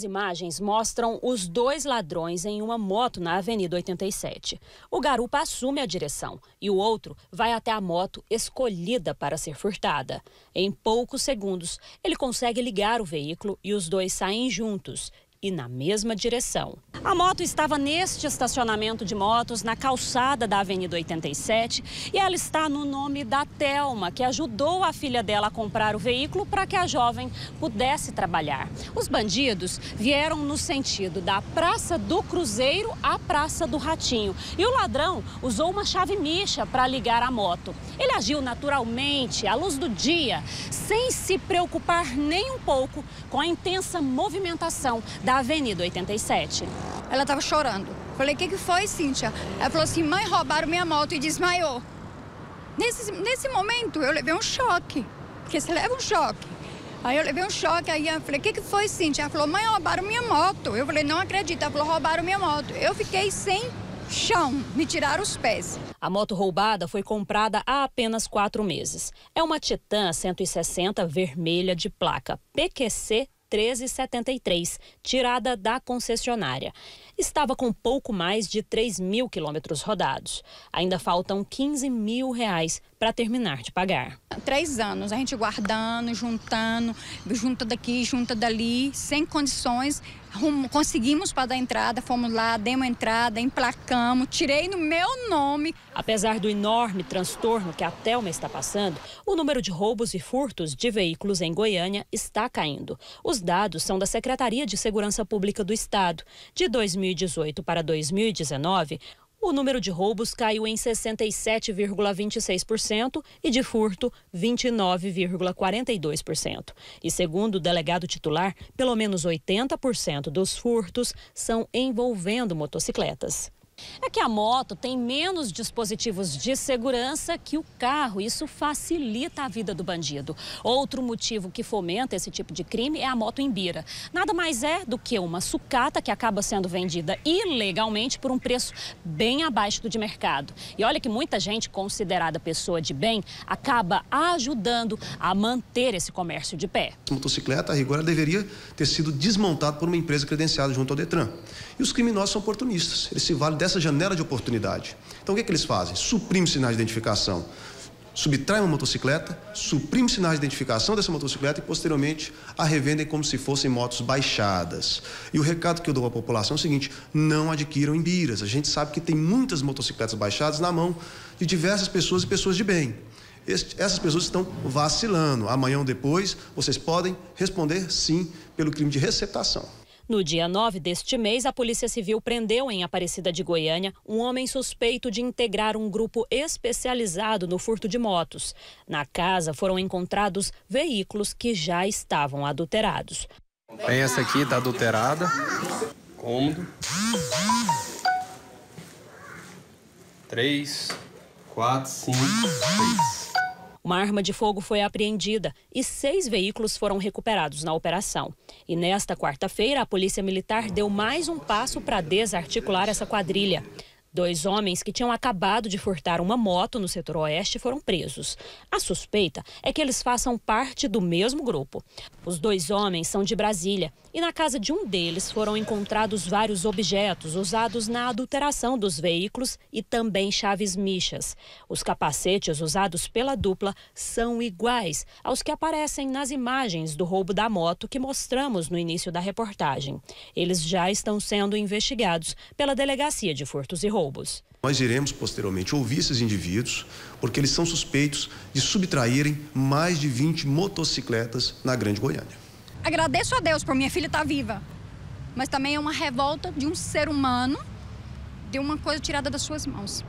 As imagens mostram os dois ladrões em uma moto na Avenida 87. O garupa assume a direção e o outro vai até a moto escolhida para ser furtada. Em poucos segundos, ele consegue ligar o veículo e os dois saem juntos e na mesma direção. A moto estava neste estacionamento de motos, na calçada da Avenida 87, e ela está no nome da Telma, que ajudou a filha dela a comprar o veículo para que a jovem pudesse trabalhar. Os bandidos vieram no sentido da Praça do Cruzeiro à Praça do Ratinho, e o ladrão usou uma chave micha para ligar a moto. Ele agiu naturalmente, à luz do dia, sem se preocupar nem um pouco com a intensa movimentação da da Avenida 87. Ela estava chorando. Falei, o que, que foi, Cíntia? Ela falou assim, mãe, roubaram minha moto e desmaiou. Nesse, nesse momento, eu levei um choque, porque você leva um choque. Aí eu levei um choque, aí eu falei, o que, que foi, Cíntia? Ela falou, mãe, roubaram minha moto. Eu falei, não acredito. Ela falou, roubaram minha moto. Eu fiquei sem chão, me tiraram os pés. A moto roubada foi comprada há apenas quatro meses. É uma Titan 160 vermelha de placa PQC 1373, tirada da concessionária. Estava com pouco mais de 3 mil quilômetros rodados. Ainda faltam 15 mil reais para terminar de pagar. Três anos, a gente guardando, juntando, junta daqui, junta dali, sem condições. conseguimos para dar entrada, fomos lá, demos entrada, emplacamos, tirei no meu nome. Apesar do enorme transtorno que a Telma está passando, o número de roubos e furtos de veículos em Goiânia está caindo. Os dados são da Secretaria de Segurança Pública do Estado. De 2018 para 2019, o número de roubos caiu em 67,26% e de furto, 29,42%. E segundo o delegado titular, pelo menos 80% dos furtos são envolvendo motocicletas. É que a moto tem menos dispositivos de segurança que o carro. Isso facilita a vida do bandido. Outro motivo que fomenta esse tipo de crime é a moto em bira. Nada mais é do que uma sucata que acaba sendo vendida ilegalmente por um preço bem abaixo do de mercado. E olha que muita gente considerada pessoa de bem acaba ajudando a manter esse comércio de pé. A motocicleta, a rigor, ela deveria ter sido desmontada por uma empresa credenciada junto ao Detran. E os criminosos são oportunistas. Eles se valem dessa essa janela de oportunidade. Então, o que, é que eles fazem? Suprimem sinais de identificação subtraem uma motocicleta, suprimem sinais de identificação dessa motocicleta e, posteriormente, a revendem como se fossem motos baixadas. E o recado que eu dou à população é o seguinte: não adquiram biras. A gente sabe que tem muitas motocicletas baixadas na mão de diversas pessoas e pessoas de bem. Essas pessoas estão vacilando. Amanhã ou depois, vocês podem responder sim pelo crime de receptação. No dia 9 deste mês, a Polícia Civil prendeu em Aparecida de Goiânia um homem suspeito de integrar um grupo especializado no furto de motos. Na casa foram encontrados veículos que já estavam adulterados. Essa aqui está adulterada. Cômodo. Três, quatro, cinco, seis. Uma arma de fogo foi apreendida e seis veículos foram recuperados na operação. E nesta quarta-feira, a Polícia Militar deu mais um passo para desarticular essa quadrilha. Dois homens que tinham acabado de furtar uma moto no setor oeste foram presos. A suspeita é que eles façam parte do mesmo grupo. Os dois homens são de Brasília e na casa de um deles foram encontrados vários objetos usados na adulteração dos veículos e também chaves michas. Os capacetes usados pela dupla são iguais aos que aparecem nas imagens do roubo da moto que mostramos no início da reportagem. Eles já estão sendo investigados pela Delegacia de Furtos e Roubos roubos. Nós iremos posteriormente ouvir esses indivíduos, porque eles são suspeitos de subtraírem mais de 20 motocicletas na Grande Goiânia. Agradeço a Deus por minha filha estar tá viva, mas também é uma revolta de um ser humano, de uma coisa tirada das suas mãos.